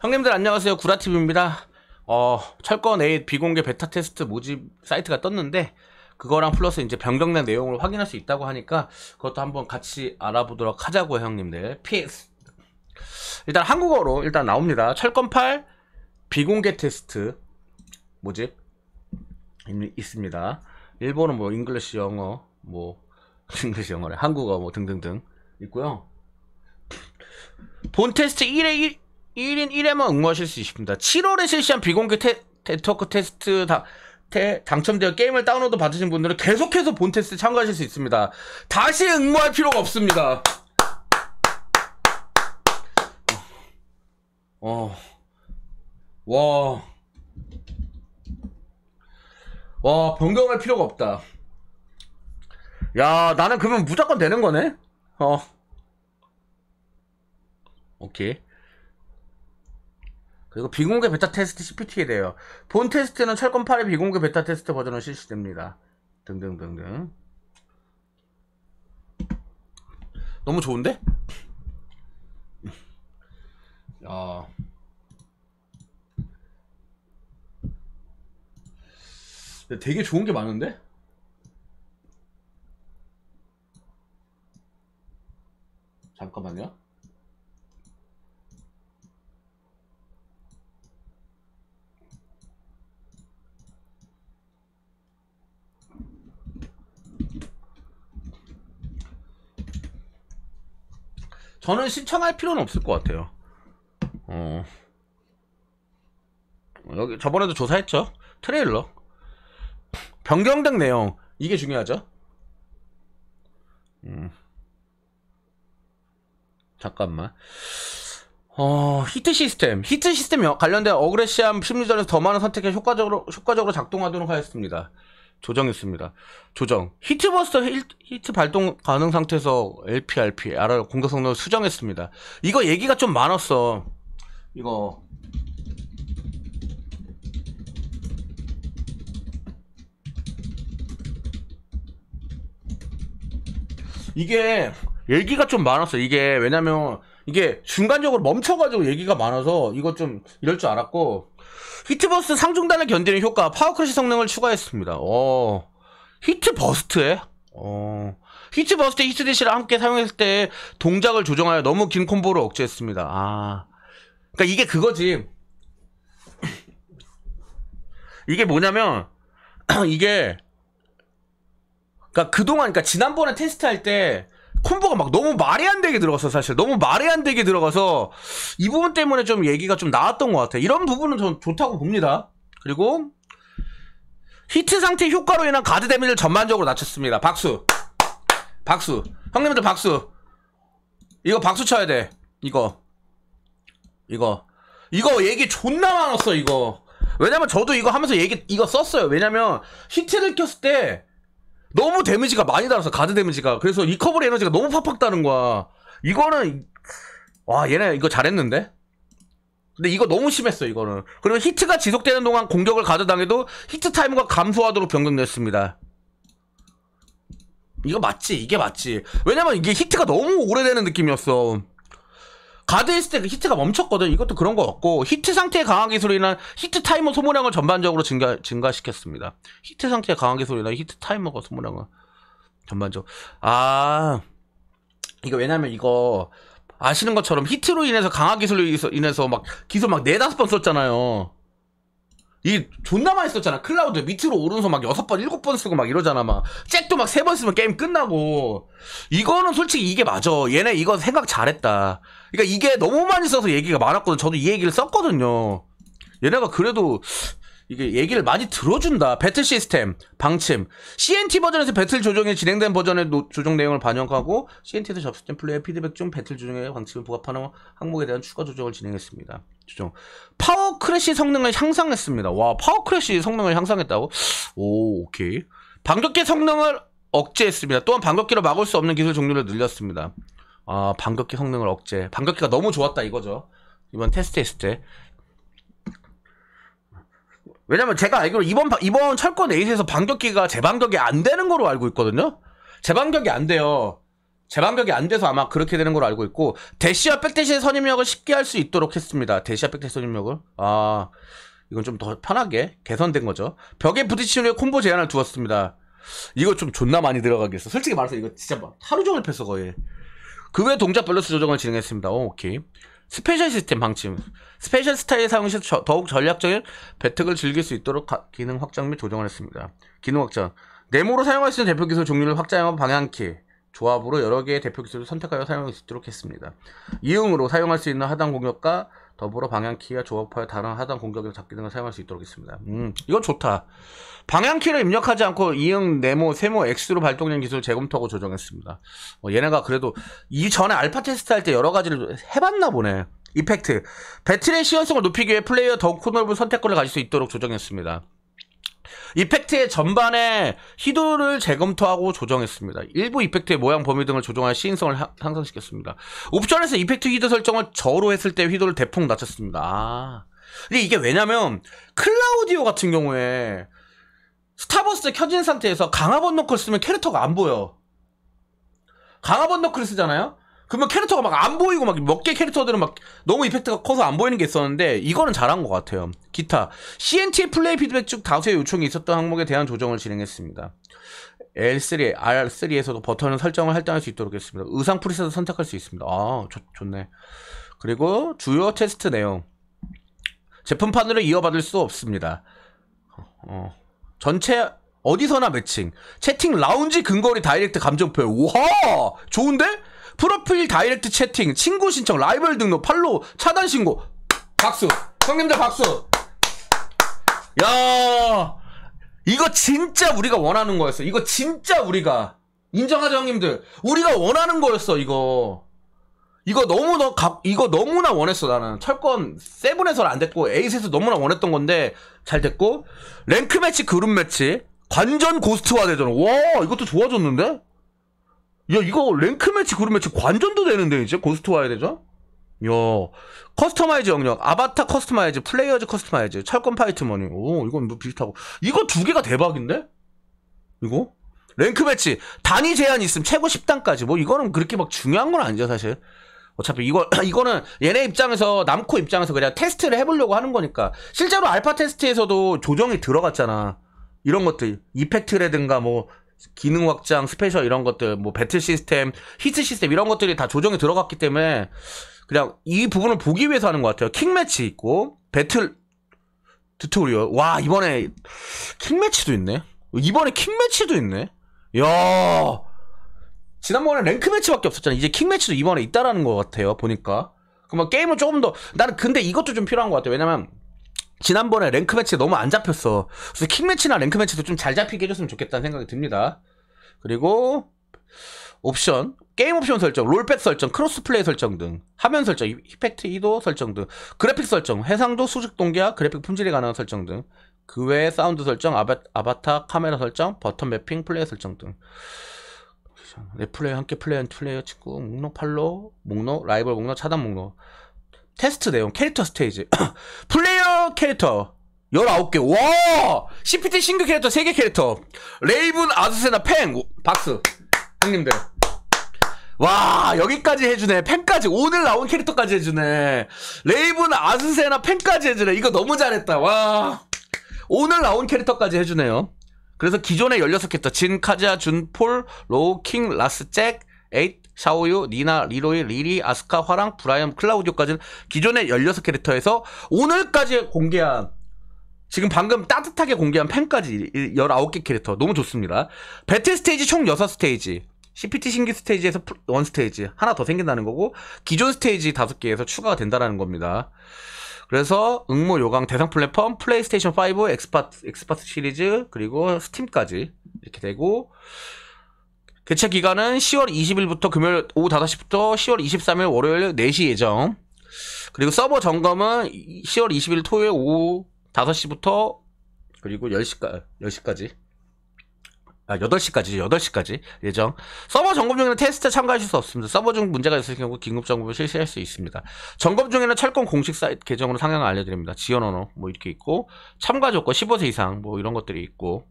형님들 안녕하세요 구라팁입니다 어 철권 8 비공개 베타 테스트 모집 사이트가 떴는데 그거랑 플러스 이제 변경된 내용을 확인할 수 있다고 하니까 그것도 한번 같이 알아보도록 하자고요 형님들 PS 일단 한국어로 일단 나옵니다 철권 8 비공개 테스트 모집 있습니다 일본은뭐 잉글리시 영어 뭐 잉글리시 영어래 한국어 뭐 등등등 있고요 본 테스트 1회 1 1인 1회만 응모하실 수 있습니다. 7월에 실시한 비공개 테, 네트워크 테스트 다, 테, 당첨되어 게임을 다운로드 받으신 분들은 계속해서 본 테스트 참가하실 수 있습니다. 다시 응모할 필요가 없습니다. 어. 어, 와, 와, 변경할 필요가 없다. 야, 나는 그러면 무조건 되는 거네? 어. 오케이. 그리고 비공개 베타 테스트 CPT에 대해요. 본 테스트는 철권 8의 비공개 베타 테스트 버전으로 실시됩니다. 등등등등. 너무 좋은데? 어. 되게 좋은 게 많은데? 잠깐만요. 저는 신청할 필요는 없을 것 같아요. 어. 여기 저번에도 조사했죠. 트레일러. 변경된 내용. 이게 중요하죠. 음. 잠깐만. 어, 히트 시스템. 히트 시스템 관련된 어그레시한 심리전에서 더 많은 선택에 효과적으로, 효과적으로 작동하도록 하였습니다. 조정했습니다. 조정. 히트버스터 히트 발동 가능 상태에서 LP, RP, RR 공격 성능을 수정했습니다. 이거 얘기가 좀 많았어. 이거. 이게 얘기가 좀 많았어. 이게 왜냐면 이게 중간적으로 멈춰가지고 얘기가 많아서 이거 좀 이럴 줄 알았고 히트버스 상중단을 견디는 효과 파워크러쉬 성능을 추가했습니다. 어, 히트버스트에 어, 히트버스트 히트디시를 함께 사용했을 때 동작을 조정하여 너무 긴 콤보를 억제했습니다. 아, 그러니까 이게 그거지. 이게 뭐냐면 이게 그러니까 그동안 그니까 지난번에 테스트할 때 콤보가 막 너무 말이 안 되게 들어갔어 사실 너무 말이 안 되게 들어가서 이 부분 때문에 좀 얘기가 좀 나왔던 것 같아 이런 부분은 전 좋다고 봅니다 그리고 히트 상태 효과로 인한 가드 데미지를 전반적으로 낮췄습니다 박수 박수 형님들 박수 이거 박수 쳐야 돼 이거 이거 이거 얘기 존나 많았어 이거 왜냐면 저도 이거 하면서 얘기 이거 썼어요 왜냐면 히트를 켰을 때 너무 데미지가 많이 달아서 가드 데미지가 그래서 이커버리 에너지가 너무 팍팍 다는 거야 이거는 와 얘네 이거 잘했는데 근데 이거 너무 심했어 이거는 그리고 히트가 지속되는 동안 공격을 가드당해도 히트 타임과 감소하도록 변경됐습니다 이거 맞지 이게 맞지 왜냐면 이게 히트가 너무 오래되는 느낌이었어 가드 했을 때 그 히트가 멈췄거든. 이것도 그런 거같고 히트 상태의 강화 기술로 인한 히트 타이머 소모량을 전반적으로 증가 증가시켰습니다. 히트 상태의 강화 기술로 인한 히트 타이머가 소모량을 전반적으로 아 이거 왜냐면 이거 아시는 것처럼 히트로 인해서 강화 기술로 인해서 막 기술 막 네다섯 번 썼잖아요. 이 존나 많이 썼잖아. 클라우드 밑으로 오른손 막 여섯 번, 일곱 번 쓰고 막 이러잖아. 막 잭도 막 세 번 쓰면 게임 끝나고. 이거는 솔직히 이게 맞아. 얘네 이거 생각 잘했다. 그러니까 이게 너무 많이 써서 얘기가 많았거든. 저도 이 얘기를 썼거든요. 얘네가 그래도 이게 얘기를 많이 들어준다. 배틀 시스템, 방침. CNT 버전에서 배틀 조정이 진행된 버전의 노, 조정 내용을 반영하고 CNT에서 접속된플레이어 피드백 중 배틀 조정에 방침을 부합하는 항목에 대한 추가 조정을 진행했습니다. 조정. 파워 크래쉬 성능을 향상했습니다. 와, 파워 크래쉬 성능을 향상했다고? 오, 오케이. 반격기 성능을 억제했습니다. 또한 반격기로 막을 수 없는 기술 종류를 늘렸습니다. 아, 반격기 성능을 억제. 반격기가 너무 좋았다 이거죠. 이번 테스트했을 때. 왜냐면 제가 알기로 이번 이번 철권 에이스에서 반격기가 재반격이 안 되는 걸로 알고 있거든요. 재반격이 안 돼요. 재반격이 안 돼서 아마 그렇게 되는 걸로 알고 있고 대시와 백대시의 선임력을 쉽게 할 수 있도록 했습니다. 대시와 백대시 선임력을 아 이건 좀 더 편하게 개선된 거죠. 벽에 부딪히는 후에 콤보 제한을 두었습니다. 이거 좀 존나 많이 들어가겠어. 솔직히 말해서 이거 진짜 막 하루 종일 패서 거의. 그 외 동작 밸런스 조정을 진행했습니다. 오, 오케이. 스페셜 시스템 방침. 스페셜 스타일 사용시 더욱 전략적인 배특을 즐길 수 있도록 기능 확장 및 조정을 했습니다. 기능 확장. 네모로 사용할 수 있는 대표 기술 종류를 확장한 방향키. 조합으로 여러 개의 대표 기술을 선택하여 사용할 수 있도록 했습니다. 이음으로 사용할 수 있는 하단 공격과 더불어 방향키와 조합하여 다른 하단 공격이나 잡기 등을 사용할 수 있도록 했습니다. 음, 이거 좋다. 방향키를 입력하지 않고 이응, 네모, 세모, X로 발동된 기술을 재검토하고 조정했습니다. 어, 얘네가 그래도 이전에 알파 테스트 할 때 여러 가지를 해봤나 보네. 이펙트. 배틀의 시연성을 높이기 위해 플레이어 더욱 폭넓은 선택권을 가질 수 있도록 조정했습니다. 이펙트의 전반에 희도를 재검토하고 조정했습니다. 일부 이펙트의 모양, 범위 등을 조정하여 시인성을 향상시켰습니다. 옵션에서 이펙트 희도 설정을 저로 했을 때 희도를 대폭 낮췄습니다. 아. 근데 이게 왜냐면 클라우디오 같은 경우에 스타버스 켜진 상태에서 강화번 너클 쓰면 캐릭터가 안 보여. 강화번 너클 쓰잖아요? 그러면 캐릭터가 막 안 보이고 막 몇 개 캐릭터들은 막 너무 이펙트가 커서 안 보이는 게 있었는데 이거는 잘한 것 같아요. 기타 CNT 플레이 피드백 쭉 다수의 요청이 있었던 항목에 대한 조정을 진행했습니다. L3, R3에서도 버튼을 설정을 할당할 수 있도록 했습니다. 의상 프리셋을 선택할 수 있습니다. 아, 좋, 좋네. 그리고 주요 테스트 내용. 제품 판으로 이어받을 수 없습니다. 어, 전체 어디서나 매칭. 채팅 라운지 근거리 다이렉트 감정표. 우와! 좋은데? 프로필 다이렉트 채팅, 친구 신청, 라이벌 등록, 팔로우, 차단 신고. 박수. 형님들 박수. 야, 이거 진짜 우리가 원하는 거였어. 이거 진짜 우리가 인정하자 형님들. 우리가 원하는 거였어 이거. 이거 너무 너 가, 이거 너무나 원했어 나는 철권 세븐에서는 안 됐고 에이스에서 너무나 원했던 건데 잘 됐고 랭크 매치 그룹 매치 관전 고스트와 대전. 와 이것도 좋아졌는데? 야 이거 랭크 매치 그룹 매치 관전도 되는데 이제 고스트 와야 되죠? 야 커스터마이즈 영역 아바타 커스터마이즈 플레이어즈 커스터마이즈 철권 파이트 머니 오 이건 뭐 비슷하고 이거 두 개가 대박인데 이거 랭크 매치 단위 제한 있음 최고 10단까지 뭐 이거는 그렇게 막 중요한 건 아니죠 사실 어차피 이거 이거는 얘네 입장에서 남코 입장에서 그냥 테스트를 해보려고 하는 거니까 실제로 알파 테스트에서도 조정이 들어갔잖아 이런 것들 이펙트라든가 뭐 기능 확장, 스페셜 이런 것들, 뭐 배틀 시스템, 히트 시스템 이런 것들이 다 조정이 들어갔기 때문에 그냥 이 부분을 보기 위해서 하는 것 같아요. 킹 매치 있고 배틀 튜토리얼. 와 이번에 킹 매치도 있네. 이번에 킹 매치도 있네. 야 지난번에 랭크 매치밖에 없었잖아. 이제 킹 매치도 이번에 있다라는 것 같아요. 보니까. 그럼 게임을 조금 더 나는 근데 이것도 좀 필요한 것 같아요. 왜냐면 지난번에 랭크 매치 너무 안 잡혔어. 그래서 킹 매치나 랭크 매치도 좀 잘 잡히게 해줬으면 좋겠다는 생각이 듭니다. 그리고 옵션, 게임 옵션 설정, 롤백 설정, 크로스 플레이 설정 등, 화면 설정, 이펙트 이도 설정 등, 그래픽 설정, 해상도, 수직 동기화, 그래픽 품질이 가능한 설정 등, 그 외에 사운드 설정, 아바, 타 카메라 설정, 버튼 매핑, 플레이 어 설정 등. 내 플레이 어 함께 플레이한 플레이어 친구 목록 팔로 목록 라이벌 목록 차단 목록 테스트 내용 캐릭터 스테이지 플레이어 캐릭터 19개 와 CPT 신규 캐릭터 3개 캐릭터 레이븐 아즈세나팽 박수 형님들 와 여기까지 해주네 팬까지 오늘 나온 캐릭터까지 해주네 레이븐 아즈세나 팬까지 해주네 이거 너무 잘했다 와 오늘 나온 캐릭터까지 해주네요 그래서 기존에 16캐릭터 진, 카자, 준, 폴, 로우, 킹, 라스, 잭, 에잇, 샤오유, 니나, 리로이, 리리, 아스카, 화랑, 브라이언, 클라우디오까지는 기존의 16캐릭터에서 오늘까지 공개한 지금 방금 따뜻하게 공개한 팬까지 19개 캐릭터 너무 좋습니다. 배틀 스테이지 총 6스테이지 CPT 신기 스테이지에서 원 스테이지 하나 더 생긴다는 거고 기존 스테이지 5개에서 추가가 된다는 겁니다. 그래서 응모 요강 대상 플랫폼 플레이스테이션 5, 엑스파스엑스파스 시리즈 그리고 스팀까지 이렇게 되고 대체 기간은 10월 20일부터 금요일 오후 5시부터 10월 23일 월요일 4시 예정. 그리고 서버 점검은 10월 20일 토요일 오후 5시부터 그리고 10시까, 10시까지. 아, 8시까지, 8시까지 예정. 서버 점검 중에는 테스트 참가하실 수 없습니다. 서버 중 문제가 있을 경우 긴급 점검을 실시할 수 있습니다. 점검 중에는 철권 공식 사이트 계정으로 상향을 알려드립니다. 지원 언어, 뭐 이렇게 있고, 참가 조건 15세 이상, 뭐 이런 것들이 있고,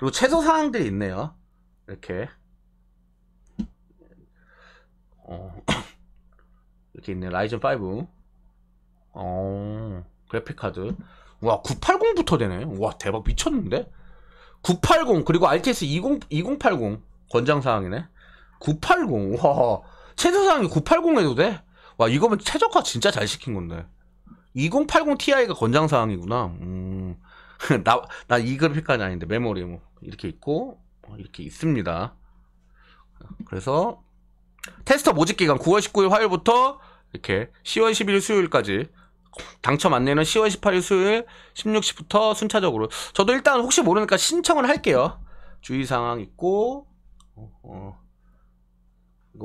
그리고 최소 사항들이 있네요. 이렇게. 어. 이렇게 있네 라이젠 5 어, 그래픽카드 와 980부터 되네 와 대박 미쳤는데 980 그리고 RTX 20, 2080 권장사항이네 980와 최저사항이 980 해도 돼? 와 이거면 최적화 진짜 잘 시킨 건데 2080 Ti가 권장사항이구나 음. 나, 나 이 그래픽카드 아닌데 메모리 뭐 이렇게 있고 어, 이렇게 있습니다 그래서 테스터 모집 기간 9월 19일 화요일부터 이렇게 10월 11일 수요일까지 당첨 안내는 10월 18일 수요일 16시부터 순차적으로 저도 일단 혹시 모르니까 신청을 할게요 주의사항 있고 어, 이거 어,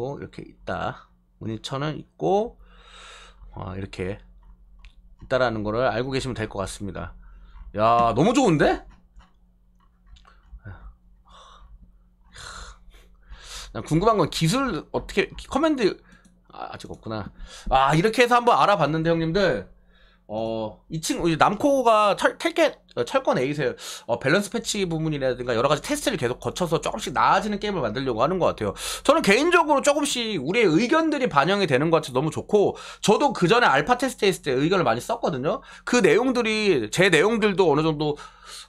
뭐 이렇게 있다 문의처는 있고 어, 이렇게 있다라는 거를 알고 계시면 될 것 같습니다 야 너무 좋은데? 궁금한 건 기술 어떻게 커맨드 아, 아직 없구나. 아 이렇게 해서 한번 알아봤는데 형님들 어, 이 친구, 남코가 철, 텔게, 어, 철권 에이세, 어, 밸런스 패치 부분이라든가 여러 가지 테스트를 계속 거쳐서 조금씩 나아지는 게임을 만들려고 하는 것 같아요. 저는 개인적으로 조금씩 우리의 의견들이 반영이 되는 것 같아서 너무 좋고, 저도 그 전에 알파 테스트 했을 때 의견을 많이 썼거든요. 그 내용들이, 제 내용들도 어느 정도,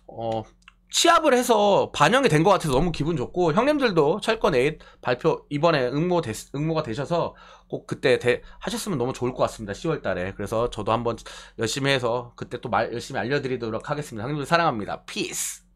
어, 취합을 해서 반영이 된 것 같아서 너무 기분 좋고 형님들도 철권 에 발표 이번에 응모 되, 응모가 되셔서 꼭 그때 대, 하셨으면 너무 좋을 것 같습니다. 10월 달에. 그래서 저도 한번 열심히 해서 그때 또말 열심히 알려드리도록 하겠습니다. 형님들 사랑합니다. 피스!